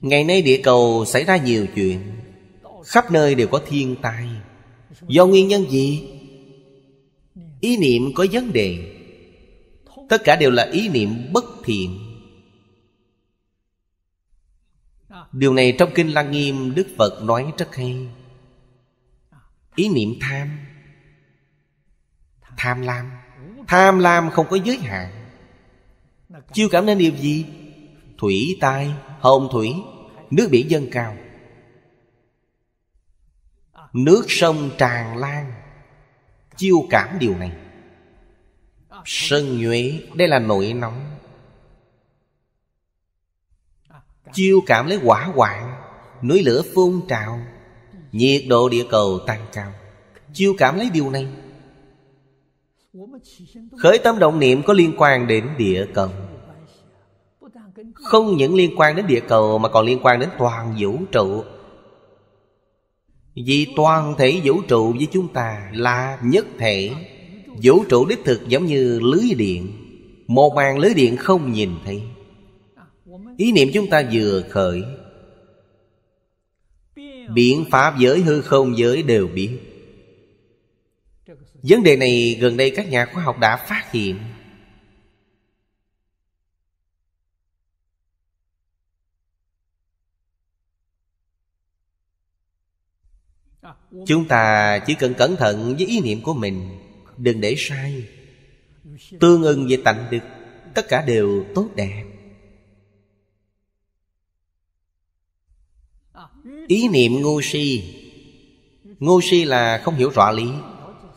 ngày nay địa cầu xảy ra nhiều chuyện khắp nơi đều có thiên tai do nguyên nhân gì ý niệm có vấn đề tất cả đều là ý niệm bất thiện điều này trong kinh lăng nghiêm đức phật nói rất hay ý niệm tham tham lam tham lam không có giới hạn chiêu cảm nên điều gì thủy tai Hồng thủy Nước biển dâng cao Nước sông tràn lan Chiêu cảm điều này Sân nhuế Đây là nội nóng Chiêu cảm lấy quả hoạn Núi lửa phun trào Nhiệt độ địa cầu tăng cao Chiêu cảm lấy điều này Khởi tâm động niệm có liên quan đến địa cầu không những liên quan đến địa cầu mà còn liên quan đến toàn vũ trụ vì toàn thể vũ trụ với chúng ta là nhất thể Vũ trụ đích thực giống như lưới điện Một màn lưới điện không nhìn thấy Ý niệm chúng ta vừa khởi Biện pháp giới hư không giới đều biết Vấn đề này gần đây các nhà khoa học đã phát hiện Chúng ta chỉ cần cẩn thận với ý niệm của mình Đừng để sai Tương ưng về tạnh được Tất cả đều tốt đẹp Ý niệm ngu si Ngu si là không hiểu rõ lý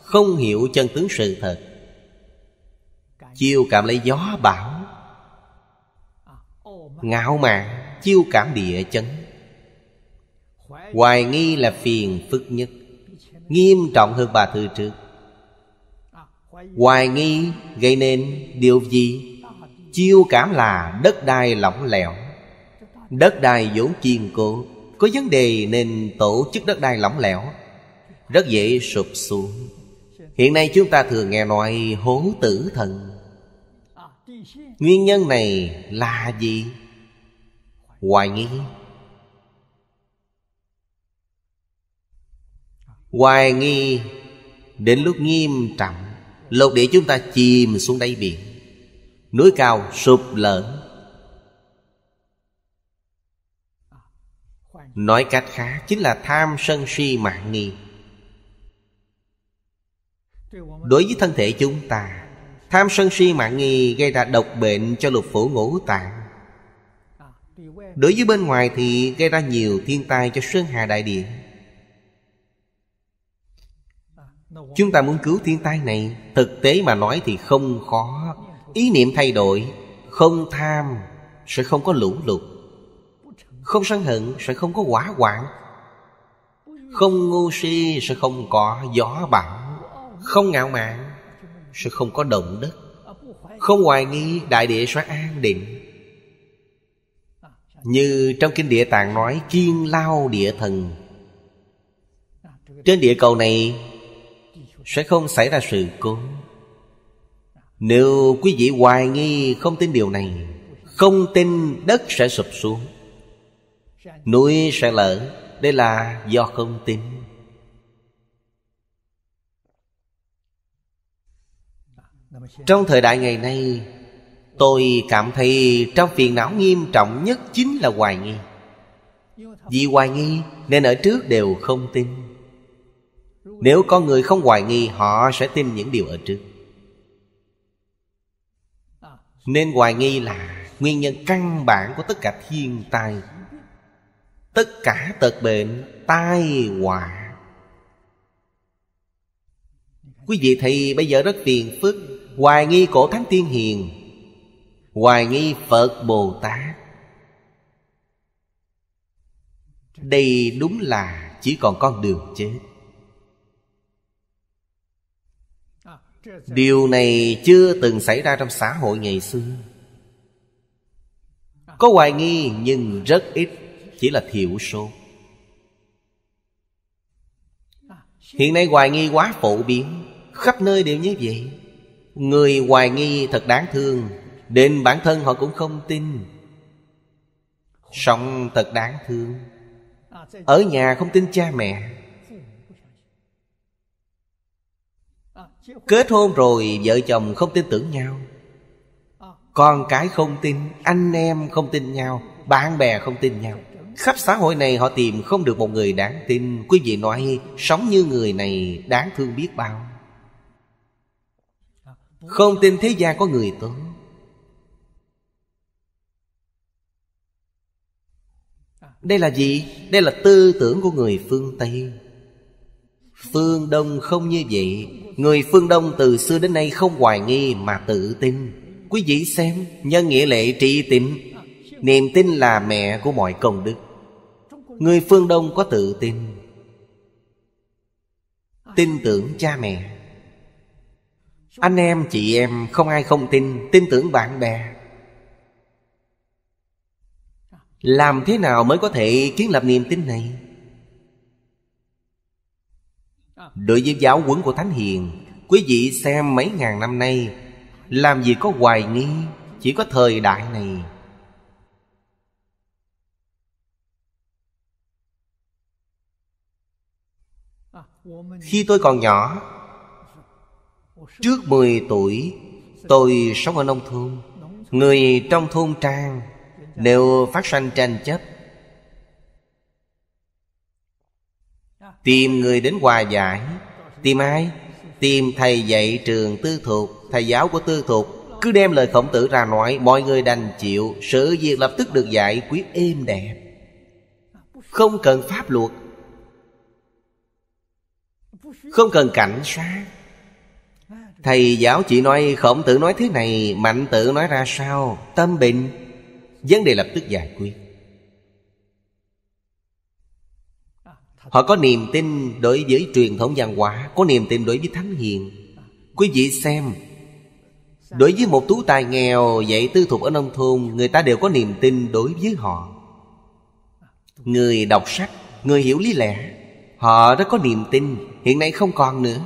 Không hiểu chân tướng sự thật Chiêu cảm lấy gió bão Ngạo mạn Chiêu cảm địa chấn hoài nghi là phiền phức nhất nghiêm trọng hơn ba thư trước hoài nghi gây nên điều gì chiêu cảm là đất đai lỏng lẻo đất đai vốn kiên cố có vấn đề nên tổ chức đất đai lỏng lẻo rất dễ sụp xuống hiện nay chúng ta thường nghe nói hố tử thần nguyên nhân này là gì hoài nghi hoài nghi đến lúc nghiêm trọng lục địa chúng ta chìm xuống đáy biển núi cao sụp lở nói cách khác chính là tham sân si mạng nghi đối với thân thể chúng ta tham sân si mạng nghi gây ra độc bệnh cho lục phủ ngũ tạng đối với bên ngoài thì gây ra nhiều thiên tai cho sơn hà đại địa chúng ta muốn cứu thiên tai này thực tế mà nói thì không khó ý niệm thay đổi không tham sẽ không có lũ lụt không sân hận sẽ không có quả hoạn không ngu si sẽ không có gió bão không ngạo mạn sẽ không có động đất không hoài nghi đại địa sẽ an định như trong kinh địa tạng nói kiên lao địa thần trên địa cầu này sẽ không xảy ra sự cố Nếu quý vị hoài nghi không tin điều này Không tin đất sẽ sụp xuống Núi sẽ lở Đây là do không tin Trong thời đại ngày nay Tôi cảm thấy trong phiền não nghiêm trọng nhất chính là hoài nghi Vì hoài nghi nên ở trước đều không tin nếu có người không hoài nghi Họ sẽ tin những điều ở trước Nên hoài nghi là Nguyên nhân căn bản của tất cả thiên tai Tất cả tật bệnh Tai họa Quý vị thì bây giờ rất tiền phức Hoài nghi cổ thánh tiên hiền Hoài nghi Phật Bồ Tát Đây đúng là chỉ còn con đường chết điều này chưa từng xảy ra trong xã hội ngày xưa có hoài nghi nhưng rất ít chỉ là thiểu số hiện nay hoài nghi quá phổ biến khắp nơi đều như vậy người hoài nghi thật đáng thương đến bản thân họ cũng không tin song thật đáng thương ở nhà không tin cha mẹ Kết hôn rồi vợ chồng không tin tưởng nhau Con cái không tin Anh em không tin nhau Bạn bè không tin nhau Khắp xã hội này họ tìm không được một người đáng tin Quý vị nói sống như người này đáng thương biết bao Không tin thế gian có người tốt Đây là gì? Đây là tư tưởng của người phương Tây Phương Đông không như vậy Người phương Đông từ xưa đến nay không hoài nghi mà tự tin Quý vị xem Nhân nghĩa lệ trị tín Niềm tin là mẹ của mọi công đức Người phương Đông có tự tin Tin tưởng cha mẹ Anh em, chị em không ai không tin Tin tưởng bạn bè Làm thế nào mới có thể kiến lập niềm tin này? Đối với giáo huấn của Thánh Hiền Quý vị xem mấy ngàn năm nay Làm gì có hoài nghi Chỉ có thời đại này Khi tôi còn nhỏ Trước 10 tuổi Tôi sống ở nông thôn Người trong thôn trang Nếu phát sanh tranh chấp Tìm người đến hòa giải Tìm ai? Tìm thầy dạy trường tư thuộc Thầy giáo của tư thuộc Cứ đem lời khổng tử ra nói Mọi người đành chịu Sự việc lập tức được giải quyết êm đẹp Không cần pháp luật Không cần cảnh sát Thầy giáo chỉ nói khổng tử nói thế này Mạnh tử nói ra sao Tâm bình Vấn đề lập tức giải quyết Họ có niềm tin đối với truyền thống văn hóa Có niềm tin đối với thánh hiền Quý vị xem Đối với một tú tài nghèo dạy tư thục ở nông thôn Người ta đều có niềm tin đối với họ Người đọc sách, người hiểu lý lẽ Họ rất có niềm tin Hiện nay không còn nữa